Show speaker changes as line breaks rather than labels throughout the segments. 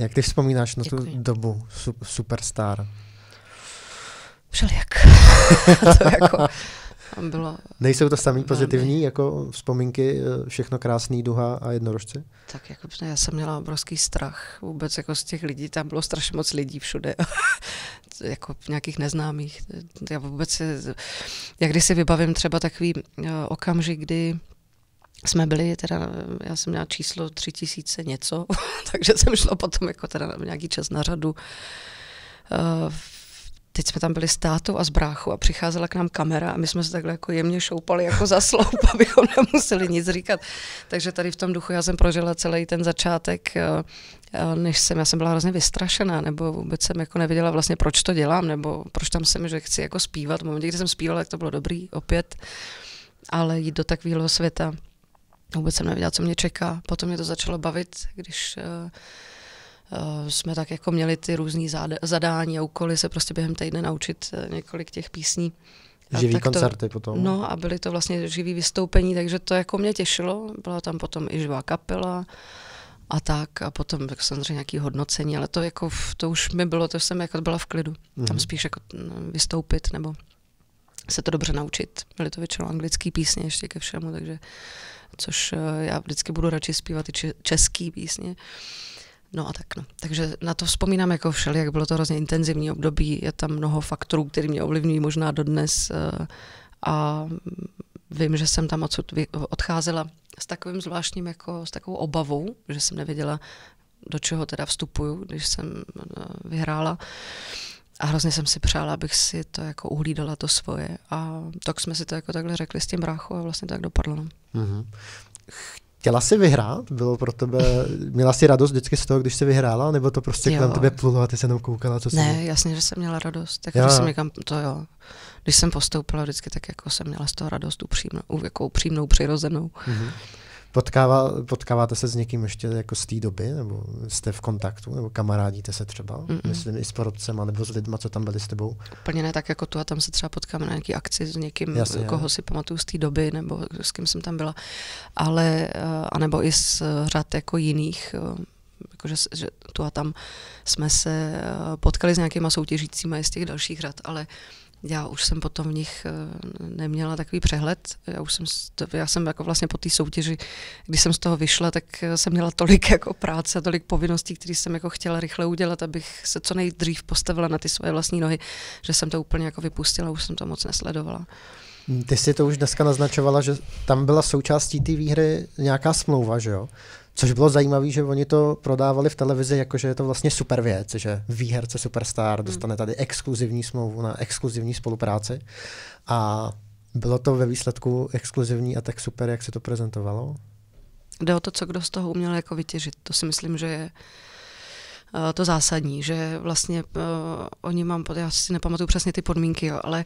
Jak ty vzpomínáš na Děkuji. tu dobu su- superstar? Všelijak. to jako bylo... Nejsou to samý pozitivní, velmi... jako vzpomínky, eh, všechno krásný, duha a jednorožce?
Tak jako já jsem měla obrovský strach vůbec jako z těch lidí, tam bylo strašně moc lidí všude, jako nějakých neznámých. Já vůbec, jak když si vybavím třeba takový uh, okamžik, kdy jsme byli teda, já jsem měla číslo tři tisíce něco, takže jsem šla potom jako teda nějaký čas na řadu. Eh, teď jsme tam byli s tátou a s bráchou a přicházela k nám kamera a my jsme se takhle jako jemně šoupali jako za sloup, abychom nemuseli nic říkat. Takže tady v tom duchu já jsem prožila celý ten začátek, eh, než jsem, já jsem byla hrozně vystrašená, nebo vůbec jsem jako nevěděla vlastně, proč to dělám, nebo proč tam jsem, že chci jako zpívat. V momentě, kdy jsem zpívala, tak to bylo dobrý opět, ale jít do takového světa, Vůbec jsem nevěděla, co mě čeká. Potom mě to začalo bavit, když uh, jsme tak jako měli ty různé zadání a úkoly se prostě během týdne naučit eh, několik těch písní. Živý tak koncerty to, potom. No a byly to vlastně živý vystoupení, takže to jako mě těšilo. Byla tam potom i živá kapela a tak. A potom tak samozřejmě nějaké hodnocení, ale to jako to už mi bylo, to jsem jako byla v klidu. Mm-hmm. Tam mhm. spíš jako mm, vystoupit nebo se to dobře naučit. Byly to většinou anglické písně ještě ke všemu, takže což eh, já vždycky budu radši zpívat i český písně. No a tak no. Takže na to vzpomínám jako všeli, jak bylo to hrozně intenzivní období, je tam mnoho faktorů, které mě ovlivňují možná dodnes eh, a vím, že jsem tam odsud odcházela s takovým zvláštním, jako s takovou obavou, že jsem nevěděla, do čeho teda vstupuju, když jsem eh, vyhrála. A hrozně jsem si přála, abych si to jako uhlídala to svoje. A tak jsme si to jako takhle řekli s tím bráchou a vlastně tak dopadlo.
Mm-hmm. Chtěla jsi vyhrát? Bylo pro tebe, měla jsi radost vždycky z toho, když jsi vyhrála, nebo to prostě jo. kolem tebe plulo a ty se jenom koukala, co jsi... Ne,
jasně, že jsem měla radost. Tak jako, jo. když jsem někam, to jo. Když jsem postoupila vždycky, tak jako jsem měla z toho radost upřímnou, jako upřímnou přirozenou.
Mm-hmm. Potkává, potkáváte se s někým ještě jako z té doby, nebo jste v kontaktu, nebo kamarádíte se třeba, Mm-mm. myslím i s porodcema, nebo s lidma, co tam byli s tebou?
Úplně ne tak jako tu a tam se třeba potkám na nějaký akci s někým, Jasně, koho si pamatuju z té doby, nebo s kým jsem tam byla, ale, eh, anebo i z řad jako jiných eh, jakože že tu a tam jsme se eh, potkali s nějakýma soutěžícíma i z těch dalších řad, ale já už jsem potom v nich eh, neměla takový přehled. Já už jsem, já jsem jako vlastně po té soutěži, když jsem z toho vyšla, tak eh, jsem měla tolik jako práce, tolik povinností, které jsem jako chtěla rychle udělat, abych se co nejdřív postavila na ty svoje vlastní nohy, že jsem to úplně jako vypustila, už jsem to moc nesledovala.
Ty jsi to už dneska naznačovala, že tam byla součástí té výhry nějaká smlouva, že jo? Což bylo zajímavé, že oni to prodávali v televizi, jakože je to vlastně super věc, že výherce Superstar hmm. dostane tady exkluzivní smlouvu na exkluzivní spolupráci. A bylo to ve výsledku exkluzivní a tak super, jak se to prezentovalo?
Jde o to, co kdo z toho uměl jako vytěžit. To si myslím, že je Eh, to zásadní, že vlastně uh, oni mám, já si nepamatuju přesně ty podmínky, jo, ale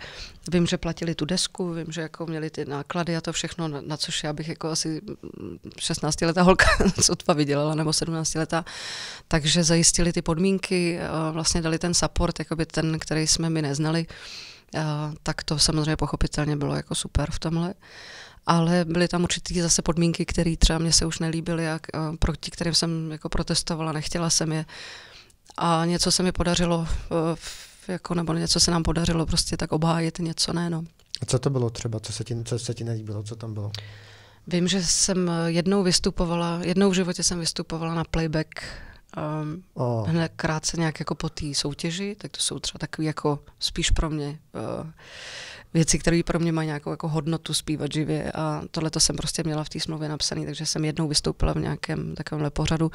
vím, že platili tu desku, vím, že jako měli ty náklady a to všechno, na, na což já bych jako asi 16 mm, letá holka tva vydělala, nebo 17 letá, takže zajistili ty podmínky, uh, vlastně dali ten support, jakoby ten, který jsme my neznali, uh, tak to samozřejmě pochopitelně bylo jako super v tomhle ale byly tam určitý zase podmínky, které třeba mě se už nelíbily a eh, proti kterým jsem jako protestovala, nechtěla jsem je. A něco se mi podařilo, eh, jako, nebo něco se nám podařilo prostě tak obhájit, něco ne, no.
A co to bylo třeba, co se ti, co se ti nelíbilo, co tam bylo?
Vím, že jsem jednou vystupovala, jednou v životě jsem vystupovala na playback um, oh. hned krátce nějak jako po té soutěži, tak to jsou třeba takové jako spíš pro mě uh, věci, které pro mě mají nějakou jako hodnotu zpívat živě a tohle to jsem prostě měla v té smlouvě napsané, takže jsem jednou vystoupila v nějakém takovémhle pořadu.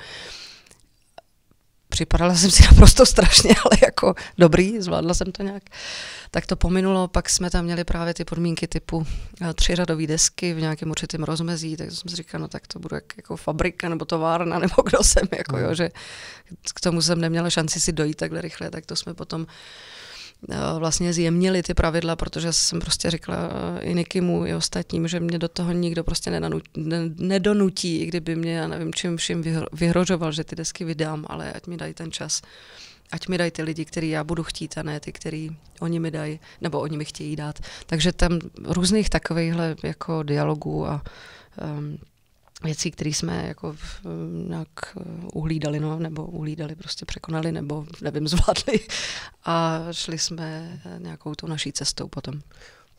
Připadala jsem si naprosto strašně, ale jako dobrý, zvládla jsem to nějak. Tak to pominulo, pak jsme tam měli právě ty podmínky typu eh, tři radové desky v nějakém určitém rozmezí, tak jsem si říkala, no tak to budu jak, jako fabrika nebo továrna nebo kdo jsem, jako hmm. jo, že k tomu jsem neměla šanci si dojít takhle rychle, tak to jsme potom uh, Eh, vlastně zjemnili ty pravidla, protože jsem prostě řekla eh, i Nikimu, i ostatním, že mě do toho nikdo prostě nedonutí, i kdyby mě, já nevím, čím vším vyhrožoval, že ty desky vydám, ale ať mi dají ten čas. Ať mi dají ty lidi, který já budu chtít, a ne ty, který oni mi dají, nebo oni mi chtějí dát. Takže tam různých takovýchhle jako dialogů a um, věcí, které jsme jako eh, nějak eh, uhlídali, no, nebo uhlídali, prostě překonali, nebo nevím, zvládli a šli jsme eh, nějakou tou naší
cestou potom.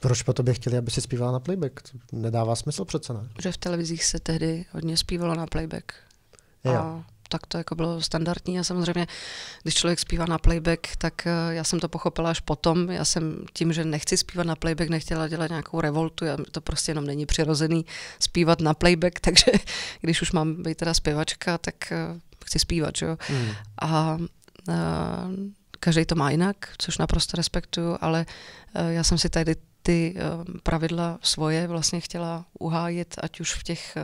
Proč po tobě chtěli, aby si zpívala na playback? To nedává smysl přece, ne?
Že v televizích se tehdy hodně zpívalo na playback. Jo. A tak to jako bylo standardní a samozřejmě, když člověk zpívá na playback, tak eh, já jsem to pochopila až potom. Já jsem tím, že nechci zpívat na playback, nechtěla dělat nějakou revoltu, já, to prostě jenom není přirozený zpívat na playback, takže když už mám být teda zpěvačka, tak eh, chci zpívat, jo. Mm. A, a eh, každý to má jinak, což naprosto respektuju, ale já jsem si tady ty pravidla svoje vlastně chtěla uhájit, ať už v těch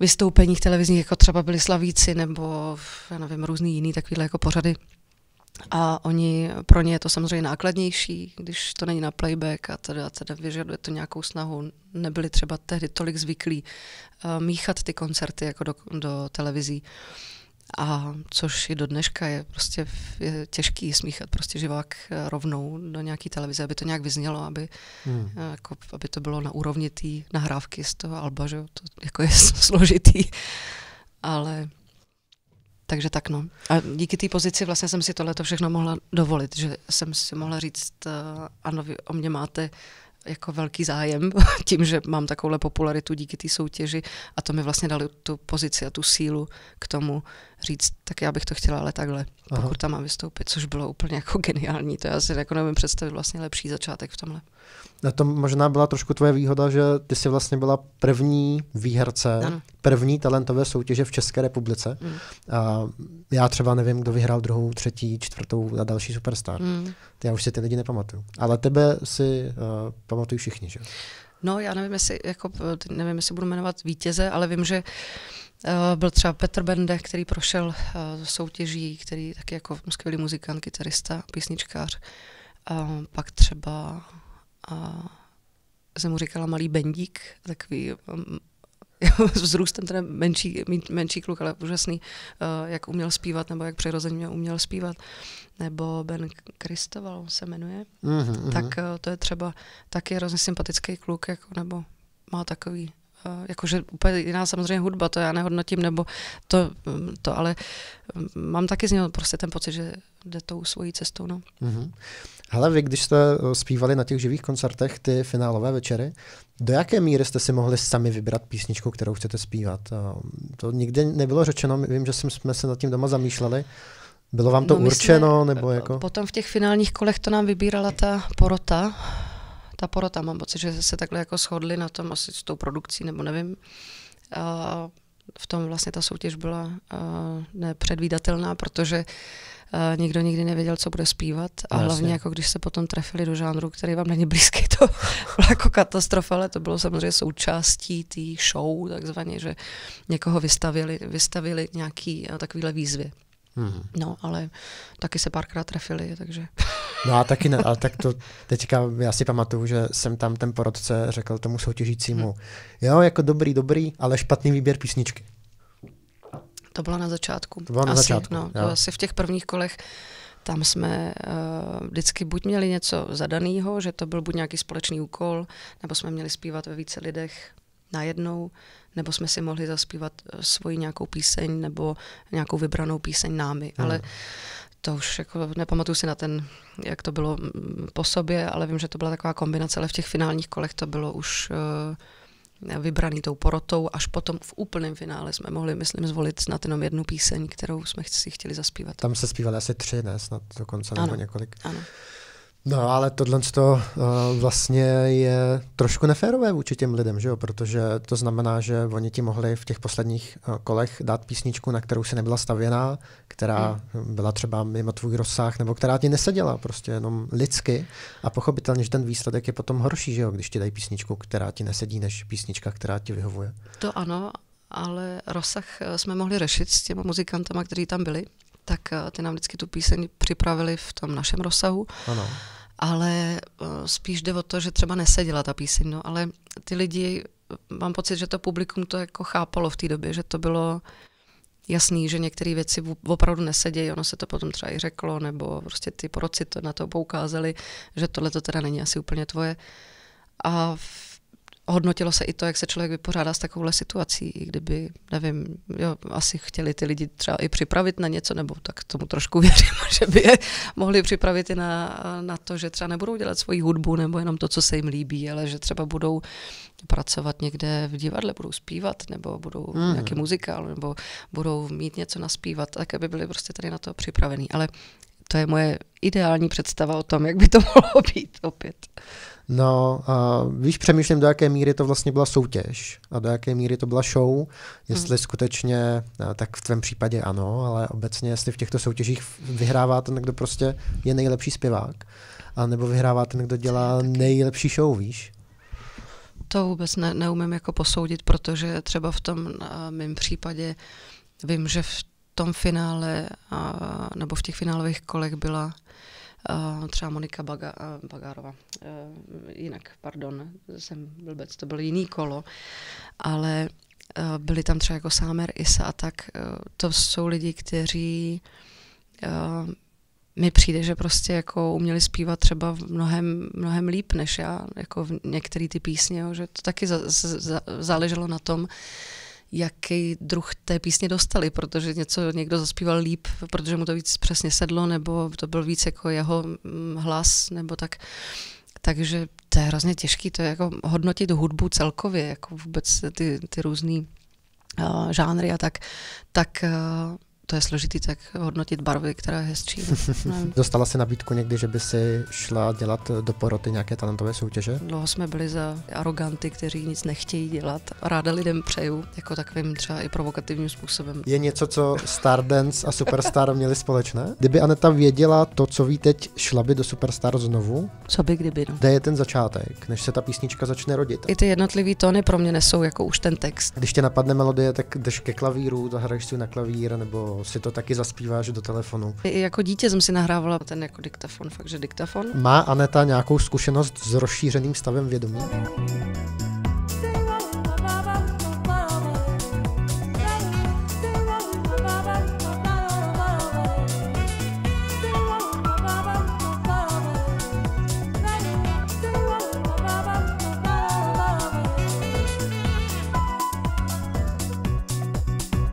vystoupeních televizních, jako třeba byli Slavíci nebo, já nevím, různý jiný takovýhle jako pořady. A oni, pro ně je to samozřejmě nákladnější, když to není na playback a teda, a teda vyžaduje to nějakou snahu. Nebyli třeba tehdy tolik zvyklí uh, míchat ty koncerty jako do, do televizí. Uh, a což i do dneška je prostě je těžký smíchat prostě živák eh, rovnou do nějaký televize, aby to nějak vyznělo, aby, hmm. Eh, jako, aby to bylo na úrovni té nahrávky z toho Alba, že to jako je složitý. Ale takže tak no. A díky té pozici vlastně jsem si tohle to všechno mohla dovolit, že jsem si mohla říct, eh, ano, vy o mě máte jako velký zájem tím, že mám takovou popularitu díky té soutěži a to mi vlastně dali tu pozici a tu sílu k tomu říct, tak já bych to chtěla ale takhle, Aha. pokud tam mám vystoupit, což bylo úplně jako geniální, to já si jako nevím představit vlastně lepší začátek v tomhle.
Na tom možná byla trošku tvoje výhoda, že ty jsi vlastně byla první výherce, ano. první talentové soutěže v České republice. Mm. A já třeba nevím, kdo vyhrál druhou, třetí, čtvrtou a další superstar. Mm. Já už si ty lidi nepamatuju. Ale tebe si uh, pamatují všichni, že?
No, já nevím, jestli, jako, eh, nevím, jestli budu jmenovat vítěze, ale vím, že eh, byl třeba Petr Bende, který prošel soutěží, který taky jako skvělý muzikant, kytarista, písničkář. A pak třeba a jsem mu říkala malý bendík, takový vzrůstem mm, ten teda menší, menší kluk, ale úžasný, eh, jak uměl zpívat, nebo jak přirozeně uměl zpívat, nebo Ben Kristoval se jmenuje, mm-hmm. tak eh, to je třeba taky hrozně sympatický kluk, jako, nebo má takový eh, jakože úplně jiná samozřejmě hudba, to já nehodnotím, nebo to, mm, to ale mm, mám taky z něho prostě ten pocit, že jde tou svojí cestou. No.
Mm-hmm. Hele, vy, když jste eh, zpívali na těch živých koncertech ty finálové večery, do jaké míry jste si mohli sami vybrat písničku, kterou chcete zpívat? Mm, to nikdy nebylo řečeno, vím, že jsme se nad tím doma zamýšleli. Bylo vám to no, určeno? Jsme, nebo jako?
Potom v těch finálních kolech to nám vybírala ta porota. Ta porota, mám pocit, že se takhle jako shodli na tom asi s tou produkcí, nebo nevím. A v tom vlastně ta soutěž byla eh, nepředvídatelná, protože Eh, nikdo nikdy nevěděl, co bude zpívat a Jasně. hlavně jako když se potom trefili do žánru, který vám není blízký, to byla jako katastrofa, ale to bylo samozřejmě součástí té show takzvaně, že někoho vystavili, vystavili nějaký eh, takovýhle výzvy. Hmm. No, ale taky se párkrát trefili, takže...
No a taky ne, ale tak to teďka, já si pamatuju, že jsem tam ten porodce řekl tomu soutěžícímu, hmm. jo, jako dobrý, dobrý, ale špatný výběr písničky.
To bylo na začátku. To bylo na asi, začátku. No, to asi v těch prvních kolech tam jsme uh, vždycky buď měli něco zadaného, že to byl buď nějaký společný úkol, nebo jsme měli zpívat ve více lidech najednou, nebo jsme si mohli zaspívat eh, svoji nějakou píseň nebo nějakou vybranou píseň námi. Hmm. Ale to už jako nepamatuju si na ten, jak to bylo mm, po sobě, ale vím, že to byla taková kombinace, ale v těch finálních kolech to bylo už uh, vybraný tou porotou, až potom v úplném finále jsme mohli, myslím, zvolit snad jenom jednu píseň, kterou jsme si
chtěli zaspívat. Tam se zpívaly asi tři, ne? Snad dokonce ano. nebo několik. Ano. No, ale tohle to, uh, eh, vlastně je trošku neférové vůči těm lidem, že jo? protože to znamená, že oni ti mohli v těch posledních uh, kolech dát písničku, na kterou se nebyla stavěná, která hmm. byla třeba mimo tvůj rozsah, nebo která ti neseděla prostě jenom lidsky. A pochopitelně, že ten výsledek je potom horší, že jo? když ti dají písničku, která ti nesedí, než písnička, která ti vyhovuje.
To ano, ale rozsah eh, jsme mohli řešit s těma muzikantama, kteří tam byli tak ty nám vždycky tu píseň připravili v tom našem rozsahu. Ano ale eh, spíš jde o to, že třeba neseděla ta píseň, no, ale ty lidi, eh, mám pocit, že to publikum to jako chápalo v té době, že to bylo jasný, že některé věci opravdu nesedějí, ono se to potom třeba i řeklo, nebo prostě ty poroci to na to poukázali, že tohle to teda není asi úplně tvoje. A v hodnotilo se i to, jak se člověk vypořádá s takovouhle situací, i kdyby, nevím, jo, asi chtěli ty lidi třeba i připravit na něco, nebo tak tomu trošku věřím, že by je mohli připravit i na, na to, že třeba nebudou dělat svoji hudbu, nebo jenom to, co se jim líbí, ale že třeba budou pracovat někde v divadle, budou zpívat, nebo budou mm. nějaký muzikál, nebo budou mít něco naspívat, tak aby byli prostě tady na to připravení. Ale to je moje ideální představa o tom, jak by to mohlo
být opět. No, a víš, přemýšlím, do jaké míry to vlastně byla soutěž a do jaké míry to byla show, jestli hmm. skutečně, tak v tvém případě ano, ale obecně, jestli v těchto soutěžích vyhrává ten, kdo prostě je nejlepší zpěvák, a nebo vyhrává ten, kdo dělá nejlepší show, víš?
To vůbec ne, neumím jako posoudit, protože třeba v tom mém případě vím, že v tom finále a, nebo v těch finálových kolech byla a, třeba Monika Baga, a, Bagárova. A, e, jinak, pardon, jsem blbec, to bylo jiný kolo, ale a, e, byli tam třeba jako Sámer Isa a tak. A, e, to jsou lidi, kteří a, mi přijde, že prostě jako uměli zpívat třeba v mnohem, mnohem líp než já, jako v některý ty písně, jo, že to taky za, za, záleželo na tom, uh, jaký druh té písně dostali, protože něco někdo zaspíval líp, protože mu to víc přesně sedlo, nebo to byl víc jako jeho mm, hlas, nebo tak. Takže to je hrozně těžké, to je jako hodnotit hudbu celkově, jako vůbec ty, ty různé uh, eh, žánry a tak, tak uh, to je složitý tak hodnotit barvy, která je hezčí. No.
Dostala si nabídku někdy, že by si šla dělat eh, do poroty nějaké talentové soutěže?
Dlouho jsme byli za aroganty, kteří nic nechtějí dělat. Ráda lidem přeju, jako takovým třeba i provokativním způsobem.
Je něco, co Stardance a Superstar měli společné? Kdyby Aneta věděla to, co ví teď, šla by do Superstar znovu? Co by kdyby, no. Kde je ten začátek, než se ta písnička začne rodit? I ty jednotlivé tóny pro mě nesou jako už ten text. Když tě napadne melodie, tak jdeš ke klavíru, zahraješ si na klavír nebo si to taky zaspíváš do telefonu.
I jako dítě jsem si nahrávala ten jako diktafon, fakt, že diktafon. Má
Aneta nějakou zkušenost s rozšířeným stavem vědomí?